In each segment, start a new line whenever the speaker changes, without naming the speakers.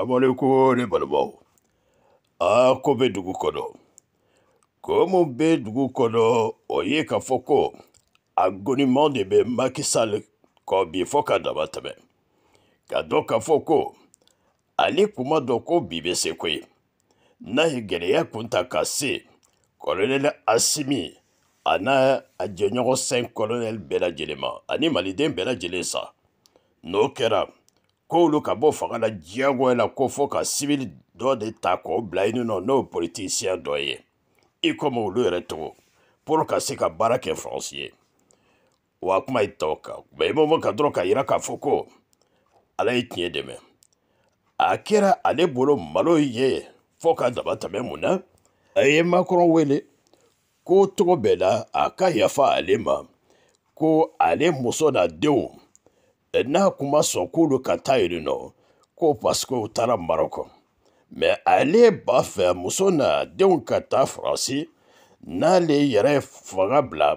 Assalamu alaikum balimaw a ko bɛ dugu kɔnɔ ko mun bɛ dugu kɔnɔ o ye k'a fɔ ko a gonimaw de bɛ Macky Sall kɔ bi fɔ ka dama tɛmɛ ka dɔn k'a fɔ ko ale kuma dɔ ko bi bɛ se ko n'a ye gɛlɛya kun ta ka se kɔlɔnɛli asimi a n'a a jɛɲɔgɔn sen kɔlɔnɛli bɛɛ lajɛlen ma ani maliden bɛɛ lajɛlen sa n'o kɛra k'olu ka bɔ fanga la diyagoya la ko fɔ ka sibiri dɔ de ta k'o bila yen nɔ n'o politisiyɛn dɔ ye i komi olu yɛrɛ cogo pour ka se ka baara kɛ faransi ye wa kuma i tɔw kan mɛ i ma ka dɔrɔn ka yira k'a fɔ ko ala ye tiɲɛ dɛmɛ a kɛra ale bolo malo ye fɔ ka daba tɛmɛ mun na a ye makɔrɔ wele ko cogo bɛɛ la a ka yafa ale ma ko ale muso n'a denw Eh, n'a kun ma sɔn k'olu ka taa yen nɔ ko paseke u taara marɔkɔ mɛ ale b'a fɛ muso n'a denw ka taa faransi n'ale yɛrɛ ye fanga bila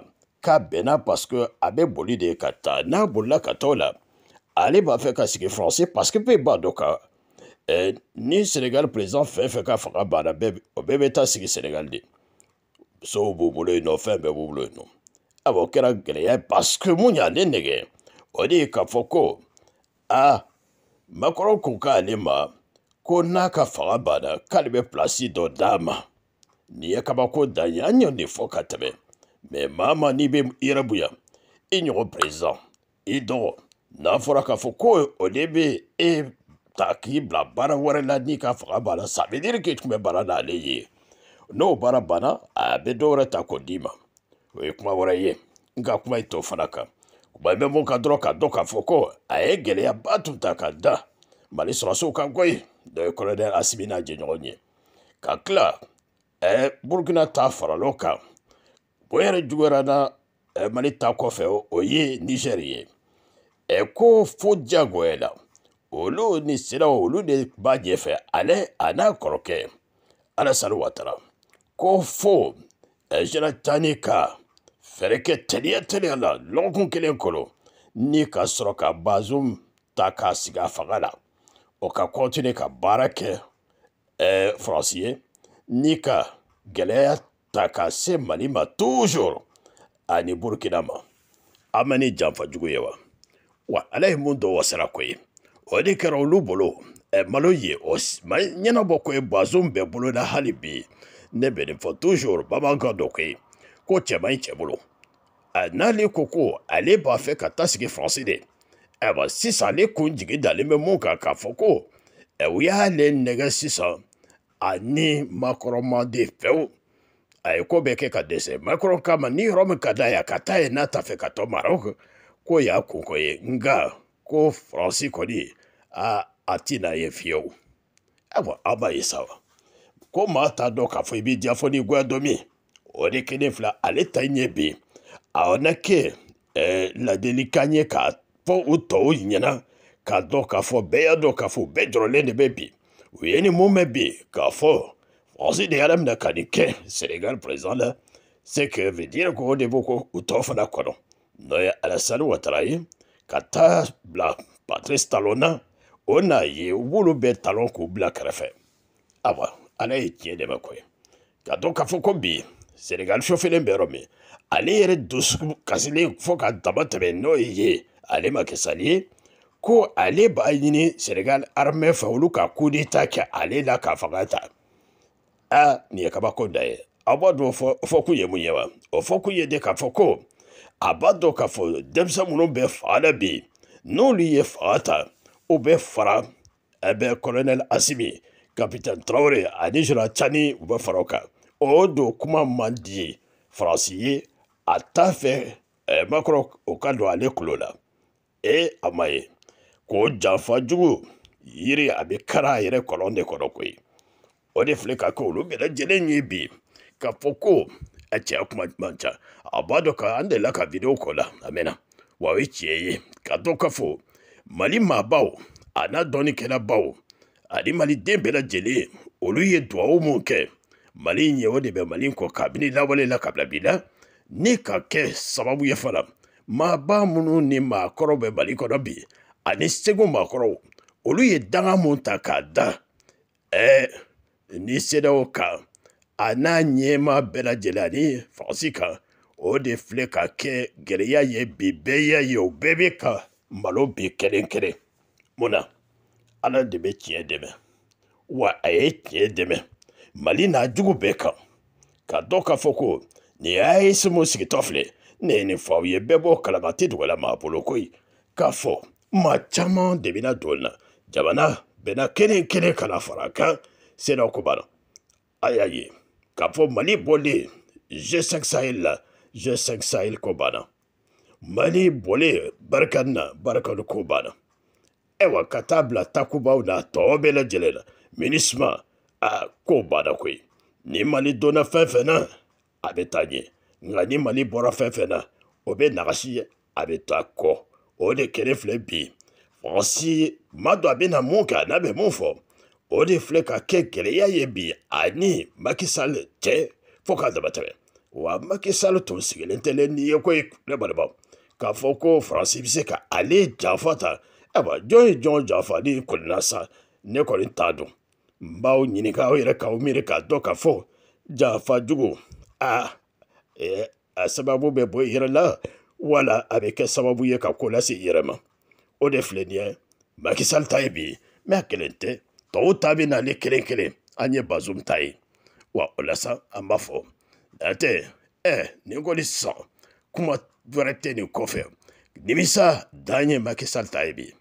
k'a bɛnna paseke a bɛ boli de ka taa n'a bolila ka taa o la ale b'a fɛ ka sigi faransi paseke bɛɛ b'a dɔn ka eh, ni senegali perezan fɛn fɛn ka fanga banna bɛɛ bɛɛ bɛ taa sigi senegali de sow b'u bolo yen nɔ fɛn bɛɛ b'u bolo yen nɔ awa o kɛra gɛlɛya ye paseke mun y'ale nɛgɛ odi k'a fɔ ko a makɔrɔ ko k'ale ma ko n'a ka faga banna k'ale bɛ plasi dɔ d'a ma ye kabako dan ye an fɔ ka tɛmɛ mɛ maa ma n'i be i yɛrɛ bonya i ɲɔgɔn perezan i dɔgɔ n'a fɔra k'a fɔ ko o de e ta k'i bila baara wɛrɛ la n'i ka faga bana sa diri k'i tun bɛ baara n'ale ye n'o baara banna a be dɔ wɛrɛ ta k'o d'i ma o ye kuma wɛrɛ ye ka kuma i to fana kan bɛnbɛnbɔw ka dɔrɔn k'a dɔn k'a fɔ ko a ye gɛlɛyaba tun ta ka da mali sɔrɔsiw kan koyi dɔ ye kɔlɔdɛl asibi n'a jɛɲɔgɔn ye ka tila ɛɛ burukina ta faral'o kan o yɛrɛ juguyara na ɛɛ mali ta kɔfɛ o ye nizɛri ye ɛ ko fo diyagoya la olu ni siraw olu de b'a ɲɛfɛ ale a n'a kɔrɔkɛ alasani watara ko fo ɛ zɛnɛ tani ka fɛɛrɛ kɛ teliya teliya la lɔgɔkun kelen kɔnɔ ka sɔrɔ ka bazum ta k'a sigi a fanga la o ka kɔntine ka baara kɛ e, ɛɛ faransi ye ni ka gɛlɛya ta ka se mali ma tuzur ani burukina ma a ma ni janfa jugu ye wa wa ala ye mun dɔ wasara ko ye o de kɛra olu bolo malo ye o ma ɲɛnabɔ ko ye bɛɛ bolo la ko cɛman in cɛ bolo n'ale ko ko ale b'a fɛ ka taa sigi faransi de ayiwa sisan ale kun jigi dalen bɛ mun kan k'a fɔ ko u y'ale nɛgɛ sisan ani makɔrɔmaden fɛw a ye ko bɛɛ kɛ ka dɛsɛ makɔrɔ kama ni yɔrɔ min ka d'a ye a ka taa ye n'a ta fɛ ka tɔ marɔku ko y'a kunko ye nga ko faransi kɔni a a ti n'a ye fiyewu ayiwa aw b'a ye sa ko maa t'a dɔn k'a fɔ i b'i diya fɔ n'i goya dɔ min o de kelen fila ale ta ɲɛ bɛ yen a na kɛ ladilikan ye k'a fɔ u tɔw ɲɛna k'a dɔn k'a fɔ bɛɛ y'a dɔn k'a fɔ bɛɛ jɔrɔlen de bɛ bi u ye ni mun bɛ bi k'a fɔ faransi de y'a minɛ ka nin kɛ senegal président la c'est que veut dire ko o de b'o ko u tɔ fana kɔnɔ n'o ye alasani watara ye ka taa bila patrice talon na o n'a ye u b'olu bɛɛ talon k'u bila kɛrɛfɛ awa ala ye tiɲɛ dɛmɛ ko ye ka dɔn k'a fɔ ko bi senegali sofelen bɛ yɔrɔ min ale yɛrɛ dusu kasilen fɔ ka dama tɛmɛ n'o ye ye ale ma kɛ sali ye ko ale b'a ɲini senegali armɛ fɛ olu ka kudeta kɛ ale la k'a fanga ta ah, a nin ye kabako da ye aw b'a dɔn fɔkun ye mun ye wa o fɔkun ye de k'a fɔ ko a b'a dɔn k'a fɔ denmisɛn minnu bɛ fa la bi n'olu ye fanga ta u bɛ fara ɛ bɛ kɔlɔnɛli asimi kapitɛni tarawele ani zora cani u bɛ fara o kan o don kuma man di faransi ye a t'a fɛ eh, makɔrɔ o ka don ale kulo la e a ma ye k'o janfa jugu yiri a bɛ kara a yɛrɛ kɔlɔn de kɔnɔ koyi o de filɛ ka kɛ olu bɛɛ lajɛlen ye bi k'a fɔ ko a cɛya kuma man ca a b'a dɔn ka an delila ka videwo kɔ la a mɛnna wa o ye tiɲɛ ye ka dɔn ka fɔ mali maabaw a n'a dɔnnikɛlabaw ani maliden bɛɛ lajɛlen olu ye duwawu mun kɛ mali ɲɛwo de bɛ mali kɔ kabini lawale la kabila bi la ni ka kɛ sababu ye fana maaba minnu ni maakɔrɔw bɛ mali kɔnɔ bi ani segu maakɔrɔw olu ye danga mun ta k'a da ɛɛ e, ni sedaw kan a n'a ɲɛma bɛɛ lajɛlen ani faransi kan o de filɛ ka kɛ gɛlɛya ye bi bɛɛ y'a ye o bɛɛ bɛ ka malo bi kelen mun na ala de bɛ tiɲɛ dɛmɛ wa a ye tiɲɛ dɛmɛ mali n'a jugu bɛɛ kan ka dɔn k'a fɔ ko nin ye semu ne ye ye bɛɛ b'o kalama tɛ dɔgɔla maa bolo koyi k'a fɔ maa caman de bɛna don jamana bɛnna kelen kelen kana fara kan sena ayaye b'a mali bole g5 sahel la g5 sahel ko mali bole barikani na barikani ko banna ayiwa ka taa takubaw n'a tɔw bɛɛ lajɛlen minisma a ah, kow banna koyi ni mali donna fɛn fɛn na a bɛ taa ɲɛ nka ni mali bɔra fɛn fɛn na o bɛ nagasi ye a bɛ taa kɔ o de kɛlen filɛ bi faransi ma don a bɛna mun kɛ a n'a bɛ mun fɔ o de filɛ ka kɛ gɛlɛya ye bi ani makisali cɛ fo k'a dama tɛmɛ wa makisali tun sigilen tɛlen n'i ye koyi ne balima k'a fɔ ko faransi bɛ se ka ale janfa ta ayiwa jɔn ye jɔn janfa ni kɔni na sa ne kɔni t'a dɔn n b'aw ɲininka aw yɛrɛ k'aw miiri k'a dɔn k'a fɔ janfa jugu a eh, a sababu bɛ bɔ i yɛrɛ la wala a bɛ kɛ sababu ye ka ko lase i yɛrɛ ma o de filɛ nin ye makisali ta ye bi mɛ a kelen tɛ tɔw ta bɛ n'ale kelen kelen an ye bazum ta ye wa o la sa an b'a fɔ datɛ ɛ e, nin kɔni sisan kuma wɛrɛ tɛ nin kɔfɛ nimisa dan ye makisali ta ye bi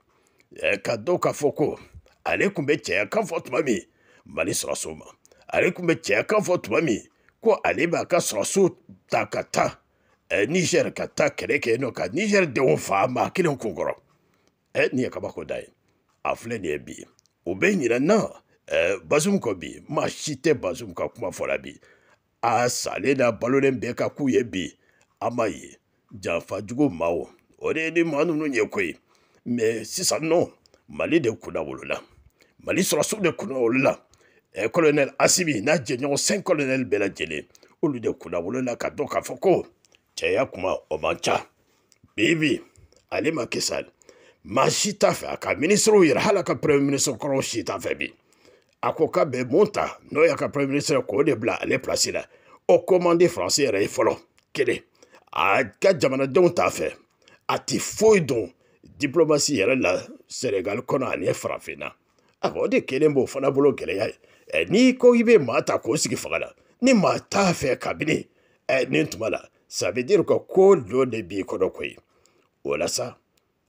ɛ e, ka dɔn k'a fɔ ko ale tun bɛ cɛya kan fɔ tuma min mali sɔrɔso ma ale tun bɛ cɛya kan fɔ tuma min ko ale b'a ka sɔrɔso ta ka taa eh, nizɛri ka taa kɛlɛ kɛ yen nɔ ka nizɛri denw fa maa kelen kun kɔrɔ eh, nin ye kabako da ye a filɛ nin ye bi o bɛ ɲinɛ na eh, bazum kɔ bi maa si tɛ bazum ka kuma fɔ la bi a salen n'a balolen bɛɛ ka k'u ye bi an b'a ye janfajugu maaw o de ye ni maa ninnu ye koyi mɛ sisan nɔ mali de kunnawolola mali sɔrɔsiw de kunnawolola Eh, colonel asibi n'a jɛɲɔgɔn sen colonel bɛɛ lajɛlen olu de kunnawolola ka dɔn k'a fɔ ko cɛya kuma o man ca bibi ale ma kɛ sa maa si t'a fɛ a ka minisiriw yɛrɛ hali a ka premier ministre kɔrɔw si t'a fɛ bi a ko ka bɛn mun ta n'o y'a ka premier ministre k'o de bila ale place la o commande faransi yɛrɛ ye fɔlɔ kelen a ka jamanadenw t'a fɛ a ti foyi dɔn diplomasi yɛrɛ la senegal kɔnɔ ani farafinna a o de kelen b'o fana bolo gɛlɛya ye ɛ n'i ko i bɛ maa ta k'o sigi fanga la ni maa t'a fɛ kabini ɛ nin tuma la ça veut dire que ko lo de b'i kɔnɔ koyi o la sa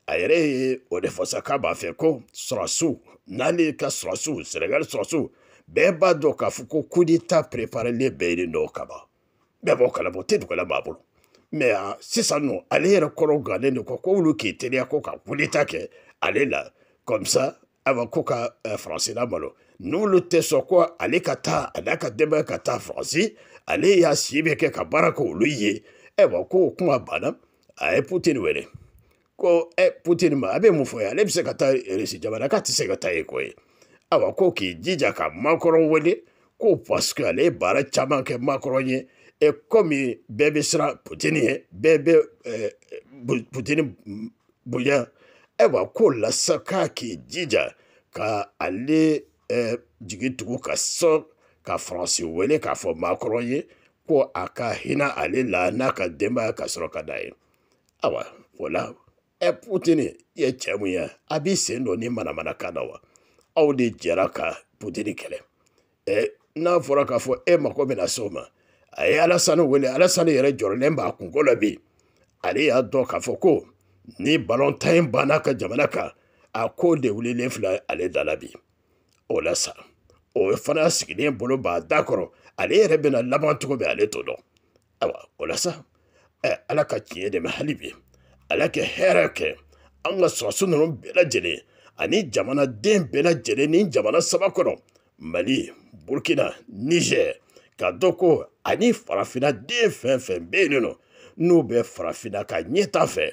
a yɛrɛ ye o de fɔ sa k'a b'a fɛ ko sɔrɔsiw n'ale ka sɔrɔsiw sɛnɛgali sɔrɔsiw bɛɛ b'a dɔn k'a fɔ ko coup d'état préparelen bɛɛ ye n'o kama bɛɛ b'o kalama o tɛ dugula maa bolo mɛ a sisan nɔ ale yɛrɛ kɔrɔ gannen de kɔ ko olu k'i teliya ko ka coup d'état kɛ ale la comme ça a b'a ko ka faransila malo n'olu tɛ sɔn ko ale ka taa a n'a ka denbaya ka taa faransi ale y'a si bɛ kɛ ka baara kɛ olu ye ayiwa ko o kuma banna a ye eh, putini wele ko ɛ putini ma a bɛ mun fɔ ye ale bɛ se ka taa irisi jamana k'a tɛ se ka taa ah yen kɔ ye ayiwa ko k'i jija ka makɔrɔ wele ko paseke ale ye baara caman kɛ makɔrɔ ye ɛ komi bɛɛ bɛ siran putini ye bɛɛ bɛ ɛ euh, euh, putini mm, bonya. ayiwa eh, ko la sa k'a k'i jija ka ale eh, jigi tugu ka sɔn ka faransi wele k'a fɔ maakɔrɔ ye ko a ka hinɛ ale la n'a ka denbaya ka sɔrɔ ka da eh, ye ayiwa o la ɛ putini i ye cɛ mun ye a b'i sen don ni manamanakan na wa aw de jɛra ka putini kɛlɛ ɛ eh, n'a fɔra k'a fɔ e mago bɛna se o ma a ye alasani wele alasani yɛrɛ jɔrɔlen b'a kunko la bi ale y'a dɔn k'a fɔ ko ni balon tan in banna ka jamana kan a ko de wulilen filɛ ale da la bi o la sa o fana sigilen bolo b'a da kɔrɔ ale yɛrɛ bɛna laban cogo bɛ ale t'o dɔn ayiwa o la sa ɛ ala ka tiɲɛ dɛmɛ hali bi ala ka hɛrɛ kɛ an ka sɔrɔsi ninnu bɛɛ lajɛlen ani jamanaden bɛɛ lajɛlen ni jamana saba kɔnɔ mali burukina nizɛri ka dɔ ko ani farafinna den fɛn fɛn bɛ yen nɔ n'u bɛ farafinna ka ɲɛta fɛ